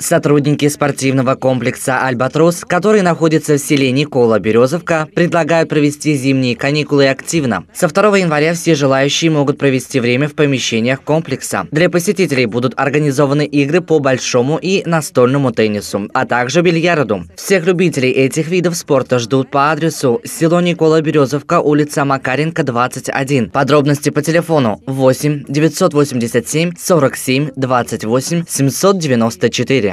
Сотрудники спортивного комплекса «Альбатрос», который находится в селе Никола Березовка, предлагают провести зимние каникулы активно. Со 2 января все желающие могут провести время в помещениях комплекса. Для посетителей будут организованы игры по большому и настольному теннису, а также бильярду. Всех любителей этих видов спорта ждут по адресу село Никола Березовка, улица Макаренко, 21. Подробности по телефону 8 987 47 28 794.